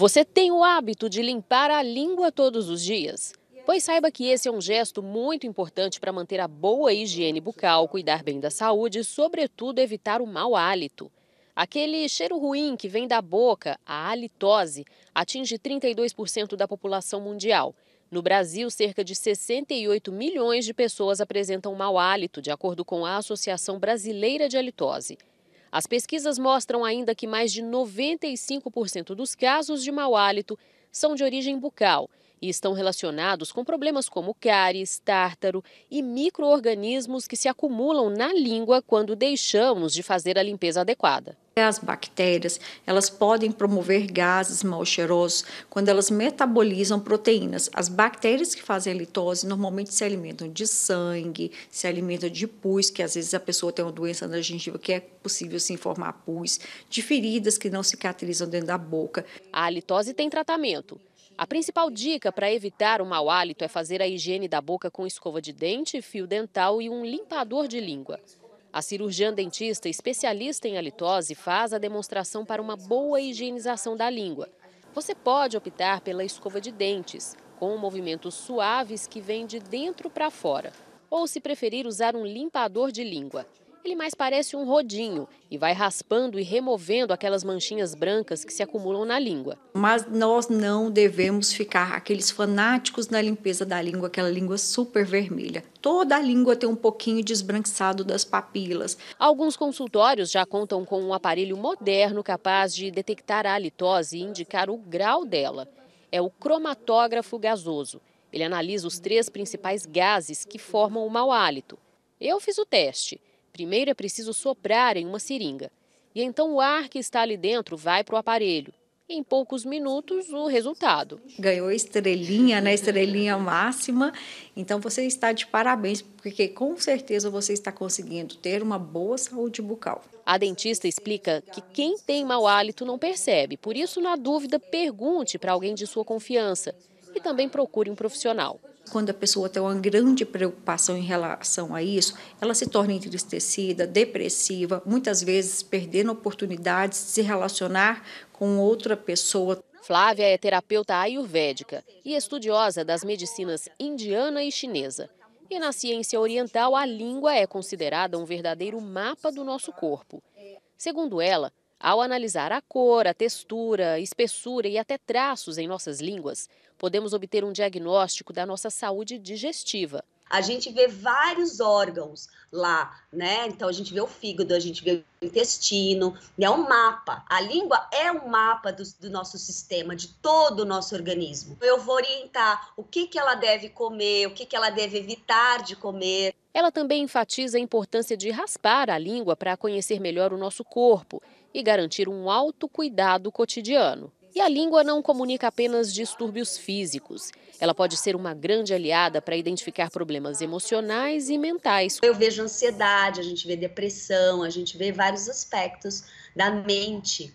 Você tem o hábito de limpar a língua todos os dias? Pois saiba que esse é um gesto muito importante para manter a boa higiene bucal, cuidar bem da saúde e, sobretudo, evitar o mau hálito. Aquele cheiro ruim que vem da boca, a halitose, atinge 32% da população mundial. No Brasil, cerca de 68 milhões de pessoas apresentam mau hálito, de acordo com a Associação Brasileira de Halitose. As pesquisas mostram ainda que mais de 95% dos casos de mau hálito são de origem bucal e estão relacionados com problemas como cáries, tártaro e microorganismos que se acumulam na língua quando deixamos de fazer a limpeza adequada. As bactérias, elas podem promover gases mal cheirosos quando elas metabolizam proteínas. As bactérias que fazem a litose normalmente se alimentam de sangue, se alimentam de pus, que às vezes a pessoa tem uma doença na gengiva que é possível se informar pus, de feridas que não cicatrizam dentro da boca. A litose tem tratamento. A principal dica para evitar o mau hálito é fazer a higiene da boca com escova de dente, fio dental e um limpador de língua. A cirurgiã dentista, especialista em halitose, faz a demonstração para uma boa higienização da língua. Você pode optar pela escova de dentes, com movimentos suaves que vêm de dentro para fora, ou se preferir usar um limpador de língua ele mais parece um rodinho e vai raspando e removendo aquelas manchinhas brancas que se acumulam na língua. Mas nós não devemos ficar aqueles fanáticos na limpeza da língua, aquela língua super vermelha. Toda a língua tem um pouquinho de esbranquiçado das papilas. Alguns consultórios já contam com um aparelho moderno capaz de detectar a halitose e indicar o grau dela. É o cromatógrafo gasoso. Ele analisa os três principais gases que formam o mau hálito. Eu fiz o teste. Primeiro é preciso soprar em uma seringa. E então o ar que está ali dentro vai para o aparelho. Em poucos minutos, o resultado. Ganhou estrelinha, né? Estrelinha máxima. Então você está de parabéns, porque com certeza você está conseguindo ter uma boa saúde bucal. A dentista explica que quem tem mau hálito não percebe. Por isso, na dúvida, pergunte para alguém de sua confiança e também procure um profissional quando a pessoa tem uma grande preocupação em relação a isso, ela se torna entristecida, depressiva, muitas vezes perdendo oportunidades de se relacionar com outra pessoa. Flávia é terapeuta ayurvédica e estudiosa das medicinas indiana e chinesa. E na ciência oriental, a língua é considerada um verdadeiro mapa do nosso corpo. Segundo ela, ao analisar a cor, a textura, espessura e até traços em nossas línguas, podemos obter um diagnóstico da nossa saúde digestiva. A gente vê vários órgãos lá, né? Então a gente vê o fígado, a gente vê o intestino, é né? um mapa. A língua é um mapa do, do, nosso sistema, de todo o nosso organismo. Eu vou orientar o que, que ela deve comer, o que, que ela deve evitar de comer. Ela também enfatiza a importância de raspar a língua para conhecer melhor o nosso corpo e garantir um alto cuidado cotidiano. E a língua não comunica apenas distúrbios físicos. Ela pode ser uma grande aliada para identificar problemas emocionais e mentais. Eu vejo ansiedade, a gente vê depressão, a gente vê vários aspectos da mente